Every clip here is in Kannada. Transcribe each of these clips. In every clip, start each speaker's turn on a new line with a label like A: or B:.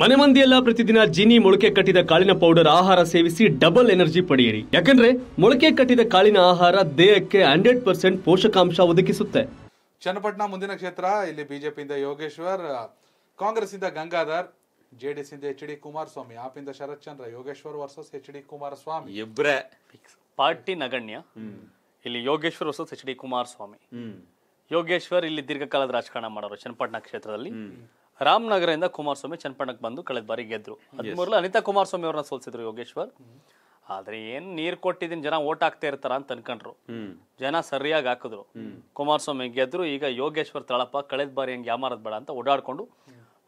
A: ಮನೆ ಮಂದಿಯೆಲ್ಲ ಪ್ರತಿದಿನ ಜೀನಿ ಮೊಳಕೆ ಕಟ್ಟಿದ ಕಾಳಿನ ಪೌಡರ್ ಆಹಾರ ಸೇವಿಸಿ ಡಬಲ್ ಎನರ್ಜಿ ಪಡೆಯಿರಿ ಯಾಕಂದ್ರೆ ಮೊಳಕೆ ಕಟ್ಟಿದ ಕಾಳಿನ ಆಹಾರ ದೇಹಕ್ಕೆ ಹಂಡ್ರೆಡ್ ಪರ್ಸೆಂಟ್ ಪೋಷಕಾಂಶ ಒದಗಿಸುತ್ತೆ ಚನ್ನಪಟ್ಟಣ ಮುಂದಿನ ಕ್ಷೇತ್ರ ಇಲ್ಲಿ ಬಿಜೆಪಿಯಿಂದ ಯೋಗೇಶ್ವರ್ ಕಾಂಗ್ರೆಸ್ ಇಂದ ಗಂಗಾಧರ್ ಜೆಡಿಎಸ್ ಇಂದ ಎಚ್ ಡಿ ಕುಮಾರಸ್ವಾಮಿ ಆಪಿಂದ Sharath Chandra Yogeshwar versus H D Kumaraswamy ಇಬ್ರೇ ಪಾರ್ಟಿ ನಗಣ್ಯ ಇಲ್ಲಿ Yogeshwar versus H D Kumaraswamy Yogeshwar ಇಲ್ಲಿ ದೀರ್ಘಕಾಲದ ರಾಜಕಾರಣ ಮಾಡೋರು ಚನ್ನಪಟ್ಟಣ ಕ್ಷೇತ್ರದಲ್ಲಿ ರಾಮನಗರದಿಂದ ಕುಮಾರಸ್ವಾಮಿ ಚನ್ನಪಣ್ಣಕ್ಕೆ ಬಂದು ಕಳೆದ ಬಾರಿ ಗೆದ್ರು ಹದಿಮೂರಲ್ಲಿ ಅನಿತಾ ಕುಮಾರಸ್ವಾಮಿ ಅವ್ರನ್ನ ಸೋಲ್ಸಿದ್ರು ಯೋಗೇಶ್ವರ್ ಆದ್ರೆ ಏನ್ ನೀರ್ ಕೊಟ್ಟಿದ್ದೀನಿ ಜನ ಓಟ್ ಹಾಕ್ತಾ ಇರ್ತಾರ ಅಂತ ಅನ್ಕೊಂಡ್ರು ಜನ ಸರಿಯಾಗಿ ಹಾಕಿದ್ರು ಕುಮಾರಸ್ವಾಮಿ ಗೆದ್ರು ಈಗ ಯೋಗೇಶ್ವರ್ ತಳಪ್ಪ ಕಳೆದ ಬಾರಿ ಹೆಂಗ್ ಯಾಮಾರದ್ ಬೇಡ ಅಂತ ಓಡಾಡ್ಕೊಂಡು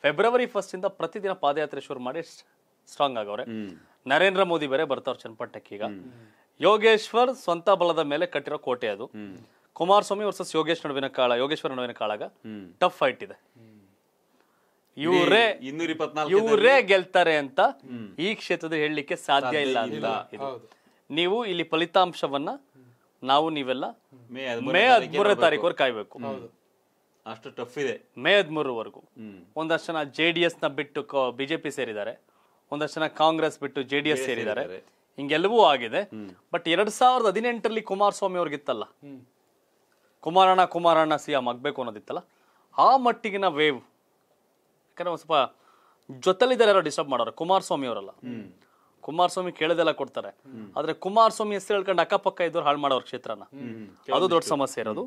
A: ಫೆಬ್ರವರಿ ಫಸ್ಟ್ ಇಂದ ಪ್ರತಿದಿನ ಪಾದಯಾತ್ರೆ ಶುರು ಮಾಡಿ ಸ್ಟ್ರಾಂಗ್ ಆಗವ್ರೆ ನರೇಂದ್ರ ಮೋದಿ ಬೇರೆ ಬರ್ತಾವ್ರ ಚನ್ನಪಟ್ಟಕ್ಕೆ ಈಗ ಯೋಗೇಶ್ವರ್ ಸ್ವಂತ ಬಲದ ಮೇಲೆ ಕಟ್ಟಿರೋ ಕೋಟೆ ಅದು ಕುಮಾರಸ್ವಾಮಿ ವರ್ಸಸ್ ಯೋಗೇಶ್ ನಡುವಿನ ಕಾಳ ಯೋಗೇಶ್ವರ ನಡುವಿನ ಕಾಳಾಗ ಟಫ್ ಫೈಟ್ ಇದೆ ಇವರೇ ಇನ್ನೂರ ಇಪ್ಪತ್ನಾಲ್ಕು ಇವರೇ ಗೆಲ್ತಾರೆ ಅಂತ ಈ ಕ್ಷೇತ್ರದ ಹೇಳಲಿಕ್ಕೆ ಸಾಧ್ಯ ಇಲ್ಲ ಅಂತ ಇದು. ನೀವು ಇಲ್ಲಿ ಫಲಿತಾಂಶವನ್ನ ನಾವು ನೀವೆಲ್ಲ ಮೇ ಹದಿಮೂರು ತಾರೀಕು ಹದಿಮೂರನೇ ಕಾಯ್ಬೇಕು ಅಷ್ಟು ಟಫ್ ಇದೆ ಮೇ ಹದಿಮೂರವರೆಗೂ ಒಂದಷ್ಟು ಜನ ಜೆ ಡಿ ಎಸ್ ನ ಬಿಟ್ಟು ಬಿಜೆಪಿ ಸೇರಿದ್ದಾರೆ ಒಂದಷ್ಟು ಜನ ಕಾಂಗ್ರೆಸ್ ಬಿಟ್ಟು ಜೆ ಡಿ ಎಸ್ ಸೇರಿದ್ದಾರೆ ಹಿಂಗೆಲ್ಲವೂ ಆಗಿದೆ ಬಟ್ ಎರಡ್ ಸಾವಿರದ ಹದಿನೆಂಟರಲ್ಲಿ ಕುಮಾರಸ್ವಾಮಿ ಅವ್ರಿಗಿತ್ತಲ್ಲ ಕುಮಾರಣ್ಣ ಕುಮಾರಣ್ಣ ಸಿಎಂ ಆಗ್ಬೇಕು ಅನ್ನೋದಿತ್ತಲ್ಲ ಆ ಮಟ್ಟಿಗಿನ ವೇವ್ ಯಾಕಂದ್ರೆ ಸ್ವಲ್ಪ ಜೊತೆಲಿದ್ದಾರೆ ಯಾರೋ ಡಿಸ್ಟರ್ಬ್ ಮಾಡೋರು ಕುಮಾರಸ್ವಾಮಿ ಅವರಲ್ಲ ಕುಮಾರಸ್ವಾಮಿ ಕೇಳದೆಲ್ಲ ಕೊಡ್ತಾರೆ ಆದ್ರೆ ಕುಮಾರಸ್ವಾಮಿ ಹೆಸರು ಹೇಳ್ಕೊಂಡು ಅಕ್ಕಪಕ್ಕ ಇದ್ದವ್ರು ಹಾಳು ಮಾಡೋರು ಕ್ಷೇತ್ರನ ಅದು ದೊಡ್ಡ ಸಮಸ್ಯೆ ಇರೋದು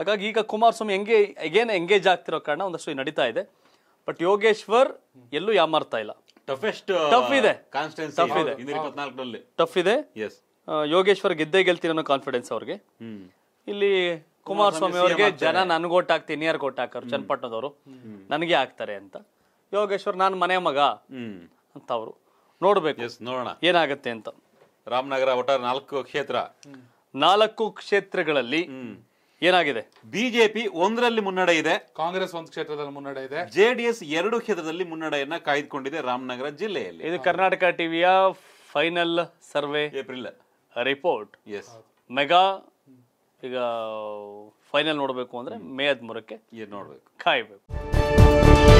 A: ಹಾಗಾಗಿ ಈಗ ಕುಮಾರಸ್ವಾಮಿ ಹೆಂಗೆ ಅಗೇನ್ ಎಂಗೇಜ್ ಆಗ್ತಿರೋ ಕಾರಣ ಒಂದಷ್ಟು ನಡೀತಾ ಇದೆ ಬಟ್ ಯೋಗೇಶ್ವರ್ ಎಲ್ಲೂ ಯಾಮಾರ್ತಾ ಇಲ್ಲ ಟಫೆಸ್ಟ್ ಟಫ್ ಇದೆ ಟಫ್ uh, ಇದೆ ಟಫ್ ಇದೆ uh, ಯೋಗೇಶ್ವರ್ ಗೆದ್ದೇ ಗೆಲ್ತೀನಿ ಅನ್ನೋ ಕಾನ್ಫಿಡೆನ್ಸ್ ಅವ್ರಿಗೆ ಇಲ್ಲಿ ಕುಮಾರಸ್ವಾಮಿ ಅವ್ರಿಗೆ ಜನ ನನ್ಗೆ ಓಟ್ ಹಾಕ್ತೀನಿ ಯಾರು ಓಟ್ ಹಾಕೋರು ಚನ್ನಪಟ್ಟಣದವರು ನನಗೆ ಆಗ್ತಾರೆ ಅಂತ ಯೋಗೇಶ್ವರ್ ನಾನು ಮನೆ ಮಗ ಅಂತ ಅವರು ನೋಡ್ಬೇಕು ನೋಡೋಣ ಏನಾಗುತ್ತೆ ಅಂತ ರಾಮನಗರ ಒಟ್ಟಾರೆ ನಾಲ್ಕು ಕ್ಷೇತ್ರ ನಾಲ್ಕು ಕ್ಷೇತ್ರಗಳಲ್ಲಿ ಏನಾಗಿದೆ ಬಿಜೆಪಿ ಒಂದರಲ್ಲಿ ಮುನ್ನಡೆ ಇದೆ ಕಾಂಗ್ರೆಸ್ ಒಂದು ಕ್ಷೇತ್ರದಲ್ಲಿ ಮುನ್ನಡೆ ಇದೆ ಜೆಡಿಎಸ್ ಎರಡು ಕ್ಷೇತ್ರದಲ್ಲಿ ಮುನ್ನಡೆಯನ್ನ ಕಾಯ್ದುಕೊಂಡಿದೆ ರಾಮನಗರ ಜಿಲ್ಲೆಯಲ್ಲಿ ಇದು ಕರ್ನಾಟಕ ಟಿವಿಯ final survey April report S mega ಈಗ ಫೈನಲ್ ನೋಡಬೇಕು ಅಂದರೆ ಮೇ ಹದಿಮೂರಕ್ಕೆ ನೋಡಬೇಕು ಕಾಯಬೇಕು